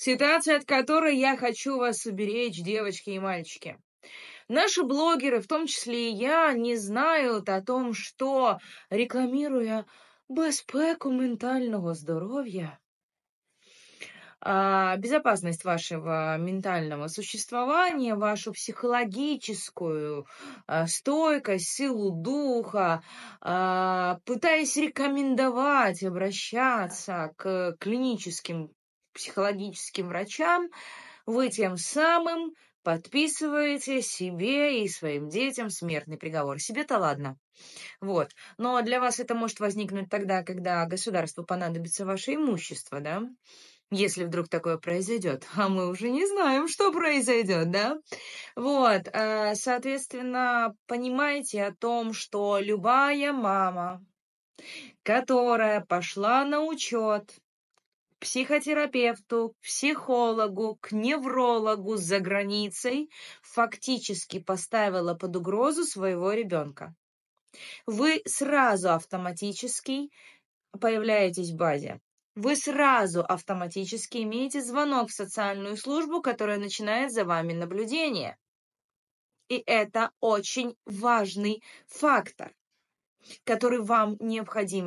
Ситуация, от которой я хочу вас уберечь, девочки и мальчики. Наши блогеры, в том числе и я, не знают о том, что, рекламируя безпеку ментального здоровья, а, безопасность вашего ментального существования, вашу психологическую а, стойкость, силу духа, а, пытаясь рекомендовать обращаться к клиническим психологическим врачам, вы тем самым подписываете себе и своим детям смертный приговор. Себе-то ладно. Вот. Но для вас это может возникнуть тогда, когда государству понадобится ваше имущество, да? Если вдруг такое произойдет. А мы уже не знаем, что произойдет, да? Вот. А, соответственно, понимаете о том, что любая мама, которая пошла на учет, психотерапевту, психологу, к неврологу за границей фактически поставила под угрозу своего ребенка. Вы сразу автоматически появляетесь в базе. Вы сразу автоматически имеете звонок в социальную службу, которая начинает за вами наблюдение. И это очень важный фактор, который вам необходимо